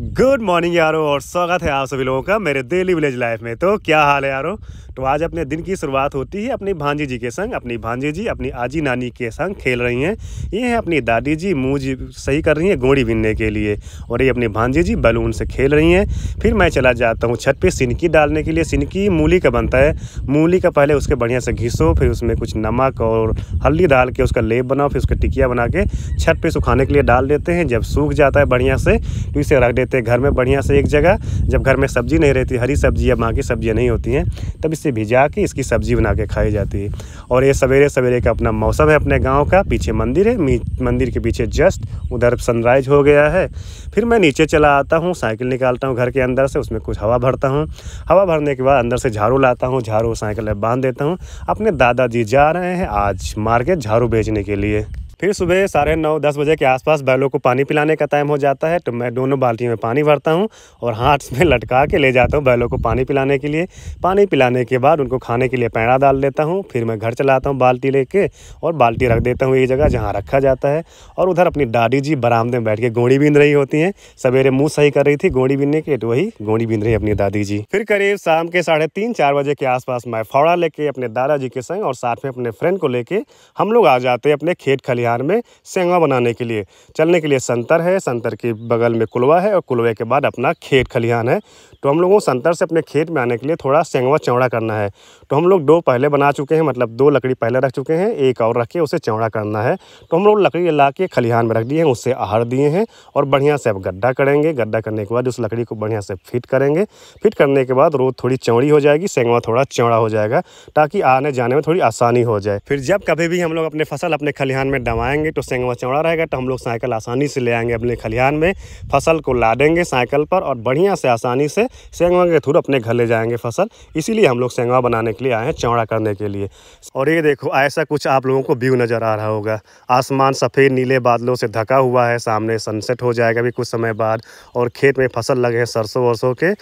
good morning यारो और स्वागत है आप सभी लोगों का मेरे डेली विलेज लाइफ में तो क्या हाल है यारो तो आज अपने दिन की शुरुआत होती है अपनी भांजी जी के संग अपनी भांजी जी अपनी आजी नानी के संग खेल रही हैं ये हैं अपनी दादी जी मुँह जी सही कर रही हैं गोड़ी बीनने के लिए और ये अपनी भांजी जी बैलून से खेल रही हैं फिर मैं चला जाता हूँ छत पर सिनकी डालने के लिए सिनकी मूली का बनता है मूली का पहले उसके बढ़िया से घिसो फिर उसमें कुछ नमक और हल्दी डाल के उसका लेप बनाओ फिर उसका टिकिया बना के छत पर सुखाने के लिए डाल देते हैं जब सूख जाता है बढ़िया से तो इसे रख देते हैं घर में बढ़िया से एक जगह जब घर में सब्ज़ी नहीं रहती हरी सब्ज़ी या माँ की सब्ज़ियाँ नहीं होती हैं तब इसे भिजा के इसकी सब्ज़ी बना के खाई जाती है और ये सवेरे सवेरे का अपना मौसम है अपने गाँव का पीछे मंदिर है मंदिर के पीछे जस्ट उधर सनराइज हो गया है फिर मैं नीचे चला आता हूँ साइकिल निकालता हूँ घर के अंदर से उसमें कुछ हवा भरता हूँ हवा भरने के बाद अंदर से झाड़ू लाता हूँ झाड़ू साइकिल में बांध देता हूँ अपने दादाजी जा रहे हैं आज मार्केट झाड़ू बेचने के लिए फिर सुबह साढ़े नौ दस बजे के आसपास बैलों को पानी पिलाने का टाइम हो जाता है तो मैं दोनों बाल्टियों में पानी भरता हूँ और हाथ में लटका के ले जाता हूँ बैलों को पानी पिलाने के लिए पानी पिलाने के बाद उनको खाने के लिए पैड़ा डाल देता हूँ फिर मैं घर चलाता हूँ बाल्टी लेके और बाल्टी रख देता हूँ एक जगह जहाँ रखा जाता है और उधर अपनी दादी जी बरामदे में बैठ के गोड़ी बीन रही होती हैं सवेरे मुँह सही कर रही थी गोड़ी बीनने के तो वही गोड़ी बीन रही अपनी दादी जी फिर करीब शाम के साढ़े तीन चार बजे के आसपास मैं फौड़ा लेके अपने दादाजी के संग और साथ में अपने फ्रेंड को लेके हम लोग आ जाते हैं अपने खेत खलिहान बिहार में सेंगा बनाने के लिए चलने के लिए संतर है संतर के बगल में कुलवा है और कुलवे के बाद अपना खेत खलिहान है तो हम लोगों को संतर से अपने खेत में आने के लिए थोड़ा सेंगवा चौड़ा करना है तो हम लोग दो पहले बना चुके हैं मतलब दो लकड़ी पहले रख चुके हैं एक और रख के उसे चौड़ा करना है तो हम लोग लकड़ी ला के खलिहान में रख दिए हैं उससे आहार दिए हैं और बढ़िया से अब गड्ढा करेंगे गड्ढा करने के बाद उस लकड़ी को बढ़िया से फिट करेंगे फिट करने के बाद रोड थोड़ी चौड़ी हो जाएगी सेंगवा थोड़ा चौड़ा हो जाएगा ताकि आने जाने में थोड़ी आसानी हो जाए फिर जब कभी भी हम लोग अपने फसल अपने खलिहान में डवा बनवाएंगे तो सेंगवा चौड़ा रहेगा तो हम लोग साइकिल आसानी से ले आएंगे अपने खलिहान में फसल को लादेंगे साइकिल पर और बढ़िया से आसानी से सेंगवा के थ्रू अपने घर ले जाएंगे फसल इसीलिए हम लोग सेंगवा बनाने के लिए आए हैं चौड़ा करने के लिए और ये देखो ऐसा कुछ आप लोगों को व्यू नज़र आ रहा होगा आसमान सफ़ेद नीले बादलों से ढका हुआ है सामने सनसेट हो जाएगा अभी कुछ समय बाद और खेत में फसल लगे हैं सरसों वरसों के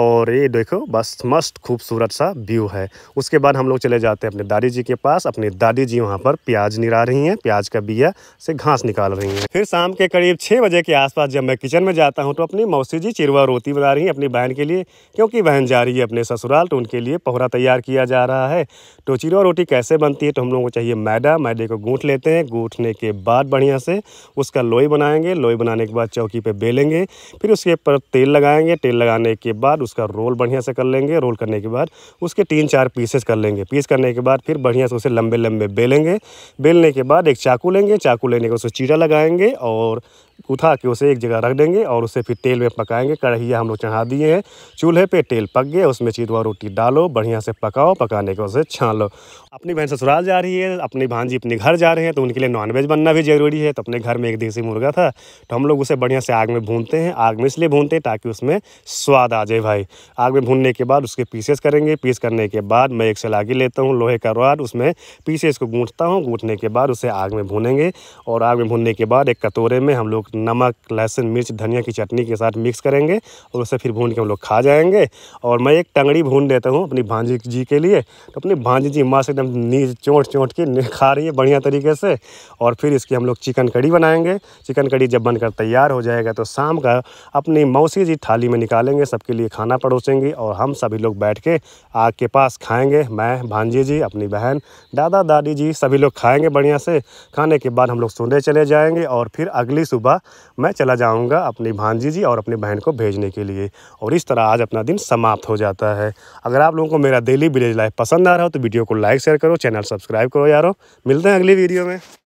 और ये देखो बस मस्त खूबसूरत सा व्यू है उसके बाद हम लोग चले जाते हैं अपने दादी जी के पास अपनी दादी जी वहाँ पर प्याज निरा रही हैं प्याज इसका बिया से घास निकाल रही हैं फिर शाम के करीब छः बजे के आसपास जब मैं किचन में जाता हूँ तो अपनी मौसी जी चिरवा रोती बना रही हैं अपनी बहन के लिए क्योंकि बहन जा रही है अपने ससुराल तो उनके लिए पहरा तैयार किया जा रहा है तो चिरवा रोटी कैसे बनती है तो हम लोगों को चाहिए मैदा मैदे को गूँथ लेते हैं गूँथने के बाद बढ़िया से उसका लोई बनाएंगे लोई बनाने के बाद चौकी पर बेलेंगे फिर उसके ऊपर तेल लगाएंगे तेल लगाने के बाद उसका रोल बढ़िया से कर लेंगे रोल करने के बाद उसके तीन चार पीसेस कर लेंगे पीस करने के बाद फिर बढ़िया से उसे लंबे लंबे बेलेंगे बेलने के बाद एक चाकू चाकू लेंगे चाकू लेने के उसको चीरा लगाएंगे और उठा के उसे एक जगह रख देंगे और उसे फिर तेल में पकाएंगे कढ़ाइया हम लोग चढ़ा दिए हैं चूल्हे पे तेल पक गए उसमें चितवा रोटी डालो बढ़िया से पकाओ पकाने के उसे छान लो अपनी बहन ससुराल जा रही है अपनी भांजी अपने घर जा रहे हैं तो उनके लिए नॉनवेज बनना भी ज़रूरी है तो अपने घर में एक देसी मुर्गा था तो हम लोग उसे बढ़िया से आग में भूनते हैं आग में इसलिए भूनते हैं ताकि उसमें स्वाद आ जाए भाई आग में भूनने के बाद उसके पीसेस करेंगे पीस करने के बाद मैं एक सलागी लेता हूँ लोहे का रॉड उसमें पीसेस को गूंटता हूँ गूँटने के बाद उसे आग में भूनेंगे और आग में भूनने के बाद एक कटोरे में हम लोग लोग नमक लहसुन मिर्च धनिया की चटनी के साथ मिक्स करेंगे और उसे फिर भून के हम लोग खा जाएंगे और मैं एक टंगड़ी भून देता हूँ अपनी भांजी जी के लिए तो अपनी भांजी जी माँ से एकदम नीच चोट चोट के खा रही है बढ़िया तरीके से और फिर इसकी हम लोग चिकन कड़ी बनाएंगे चिकन कड़ी जब बनकर तैयार हो जाएगा तो शाम का अपनी मौसी जी थाली में निकालेंगे सबके लिए खाना परोसेंगे और हम सभी लोग बैठ के आग के पास खाएँगे मैं भांजी जी अपनी बहन दादा दादी जी सभी लोग खाएँगे बढ़िया से खाने के बाद हम लोग सोने चले जाएँगे और फिर अगली सुबह सुबह मैं चला जाऊंगा अपनी भांजी जी और अपनी बहन को भेजने के लिए और इस तरह आज अपना दिन समाप्त हो जाता है अगर आप लोगों को मेरा डेली विलेज लाइफ पसंद आ रहा हो तो वीडियो को लाइक शेयर करो चैनल सब्सक्राइब करो यारो मिलते हैं अगली वीडियो में